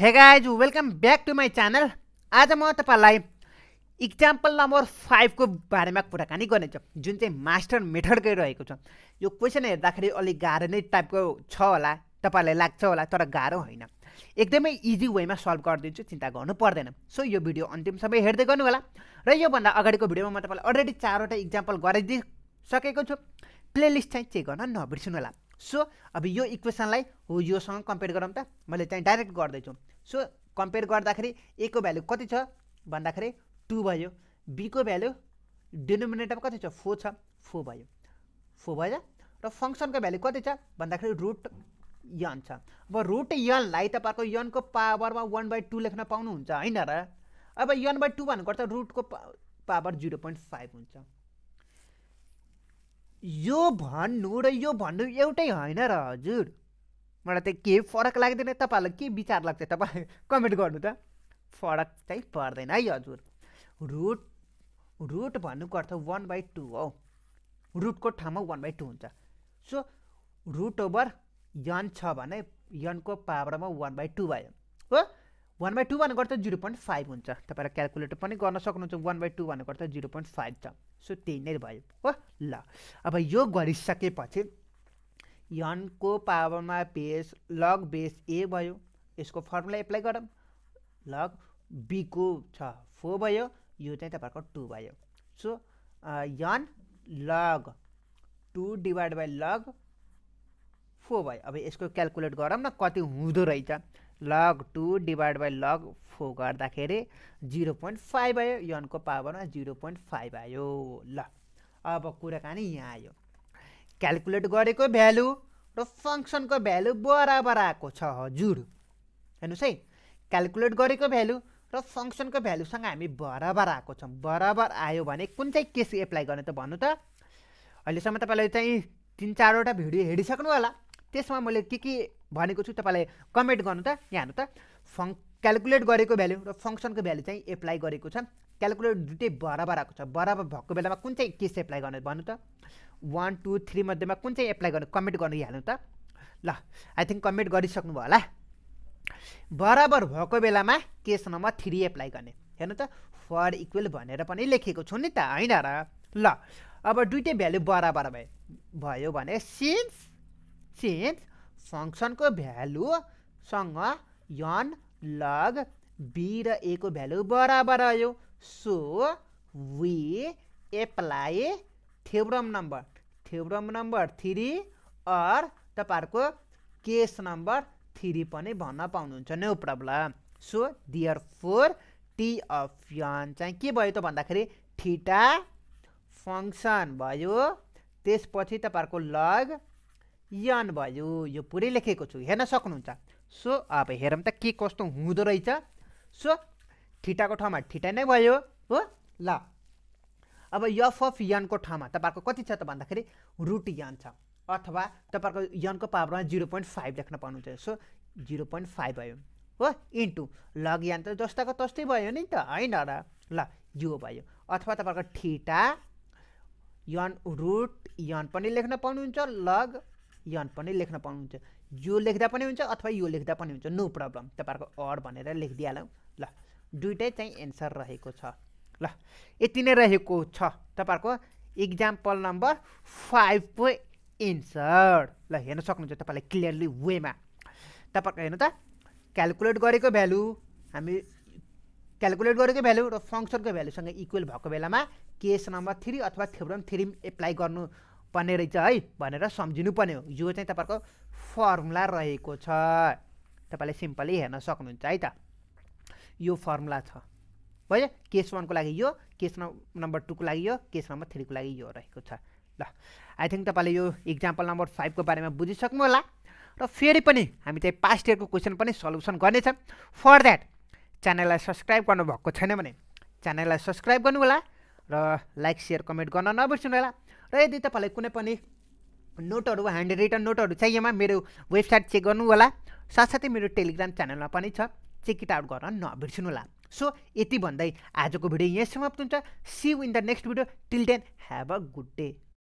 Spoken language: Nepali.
हे guys welcome back to my channel आज म तपाईँलाई इक्जाम्पल नम्बर फाइभको बारेमा कुराकानी गर्नेछु जुन चाहिँ मास्टर मेथडकै रहेको छ यो क्वेसन हेर्दाखेरि अलिक गाह्रो नै टाइपको छ होला तपाईँलाई लाग्छ होला तर गाह्रो होइन एकदमै इजी वेमा सल्भ गरिदिन्छु चिन्ता गर्नु पर्दैन सो यो भिडियो अन्तिम सबै हेर्दै गर्नु होला र योभन्दा अगाडिको भिडियोमा म तपाईँलाई अलरेडी चारवटा इक्जाम्पल गराइदिइसकेको छु प्लेलिस्ट चाहिँ चेक गर्न नबिर्सिनु होला सो अब यो इक्वेसनलाई हो योसँग कम्पेयर गरौँ त मैले चाहिँ डाइरेक्ट गर्दैछु सो कम्पेयर गर्दाखेरि एको भ्यालु कति छ भन्दाखेरि टू भयो बीको भ्यालु डिनोमिनेटर कति छ फोर छ फोर भयो फोर भयो र फङ्सनको भ्यालु कति छ भन्दाखेरि रुट यन छ अब रुट यनलाई तपाईँहरूको यनको पावरमा वान बाई टू लेख्न पाउनुहुन्छ होइन र अब यन बाई टू भन्नुपर्छ रुटको पावर जिरो पोइन्ट फाइभ हुन्छ यो भन्नु र यो भन्नु एउटै होइन र हजुर मलाई त के फरक लाग्दैन तपाईँहरूलाई के विचार लाग्छ तपाईँ कमेन्ट गर्नु त फरक चाहिँ पर्दैन है हजुर रुट रुट भन्नुको अर्थ वान बाई टू हो रुटको ठाउँमा वान बाई टू हुन्छ सो रुट ओभर यन छ भने यनको पावरमा वान बाई टू भयो हो वान बाई टू भनेको त जिरो पोइन्ट फाइभ हुन्छ तपाईँलाई क्यालकुलेटर पनि गर्न सक्नुहुन्छ वान बाई टू भनेको अर्थ जिरो पोइन्ट फाइभ छ सो त्यही नै भयो हो ल अब यो गरिसकेपछि यनको पावरमा बेस लग बेस ए भयो यसको फर्मुला एप्लाई गरौँ लग बीको छ फोर भयो यो चाहिँ तपाईँहरूको टु भयो so n log two divide by log four भयो अब यसको क्यालकुलेट गरौँ न कति हुँदो रहेछ log two divide by log four गर्दाखेरि जिरो पोइन्ट फाइभ आयो यनको पावरमा जिरो पोइन्ट फाइभ आयो ल अब कुराकानी यहाँ आयो क्यालकुलेट गरेको भ्यालु र फङ्सनको भ्यालु बराबर आएको छ हजुर हेर्नुहोस् है क्यालकुलेट गरेको भ्यालु र फङ्सनको भ्यालुसँग हामी बराबर आएको छौँ बराबर आयो भने कुन चाहिँ केस एप्लाई गर्ने त भन्नु त अहिलेसम्म तपाईँलाई चाहिँ तिन चारवटा भिडियो हेरिसक्नु होला त्यसमा मैले के के भनेको छु तपाईँलाई कमेन्ट गर्नु त यहाँ त फङ क्यालकुलेट गरेको भ्याल्यु र फङ्सनको भ्याल्यु चाहिँ एप्लाई गरेको छ क्यालकुलेट दुइटै बराबर आएको छ बराबर भएको बेलामा कुन चाहिँ केस एप्लाई गर्ने भन्नु त वान टू थ्री मध्येमा कुन चाहिँ एप्लाई गर्ने कमेन्ट गर्नु हाल्नु त ल आई थिङ्क कमेन्ट गरिसक्नु भयो होला बराबर भएको बेलामा केस नम्बर थ्री एप्लाई गर्ने हेर्नु त फर इक्वेल भनेर पनि लेखेको छु नि त होइन र ल अब दुइटै भ्याल्यु बराबर भए भयो भने सिन्स सिन्स फङ्सनको भ्यालुसँग यन लग बी र ए को भ्यालु बराबर आयो so we apply theorem number theorem number three or तपाईँहरूको केस नम्बर थ्री पनि भन्न पाउनुहुन्छ no problem so therefore T of n चाहिँ के भयो त भन्दाखेरि ठिटा फङ्सन भयो त्यसपछि तपाईँहरूको लग यन भयो यो पुरै लेखेको छु हेर्न सक्नुहुन्छ सो अब हेरौँ त के कस्तो हुँदो रहेछ सो ठिटाको ठाउँमा ठिटा नै भयो हो ल अब यफ अफ यनको ठाउँमा तपाईँहरूको कति छ त भन्दाखेरि रुट यन छ अथवा तपाईँको यनको पावरमा जिरो पोइन्ट फाइभ लेख्न पाउनुहुन्छ सो जिरो पोइन्ट फाइभ भयो हो इन्टु लग यान त जस्ताको तस्तै भयो नि त होइन र ल यो भयो अथवा तपाईँहरूको ठिटा यन रुट यन पनि लेख्न पाउनुहुन्छ लग यन पनि लेख्न पाउनुहुन्छ यो लेख्दा पनि हुन्छ अथवा यो लेख्दा पनि हुन्छ नो प्रब्लम तपाईँहरूको अड भनेर लेखिदिइहालौँ ल दुइटै चाहिँ एन्सर रहेको छ ल यति नै रहेको छ तपाईँहरूको इक्जाम्पल नम्बर फाइभको एन्सर ल हेर्न सक्नुहुन्छ तपाईँले क्लियरली वेमा तपाईँहरूको हेर्नु त क्यालकुलेट गरेको भ्यालु हामी क्यालकुलेट गरेको भ्यालु र फङ्सनको भ्यालुसँग इक्वल भएको बेलामा केस नम्बर थ्री अथवा थ्योरम थ्री एप्लाई गर्नु पर्ने रहेछ है भनेर सम्झिनु पर्ने हो यो चाहिँ तपाईँहरूको फर्मुला रहेको छ तपाईँले सिम्पली हेर्न सक्नुहुन्छ है त यो फर्मुला छ भयो केस वानको लागि यो केस नम्बर टूको लागि यो केस नम्बर थ्रीको लागि यो रहेको छ ल आई थिङ्क तपाईँले यो इक्जाम्पल नम्बर फाइभको बारेमा बुझिसक्नु होला र फेरि पनि हामी चाहिँ पास्ट इयरको क्वेसन पनि सल्युसन गर्नेछ फर द्याट च्यानललाई सब्सक्राइब गर्नुभएको छैन भने च्यानललाई सब्सक्राइब गर्नु होला र लाइक सेयर कमेन्ट गर्न नबिर्सिनु होला र यदि तपाईँलाई कुनै पनि नोटहरू ह्यान्ड रिटन नोटहरू चाहिएमा मेरो वेबसाइट चेक गर्नु होला साथसाथै मेरो टेलिग्राम च्यानलमा पनि छ चेक इट आउट गर्न होला सो यति भन्दै आजको भिडियो यहीँ समाप्त हुन्छ see in the next video till then have a good day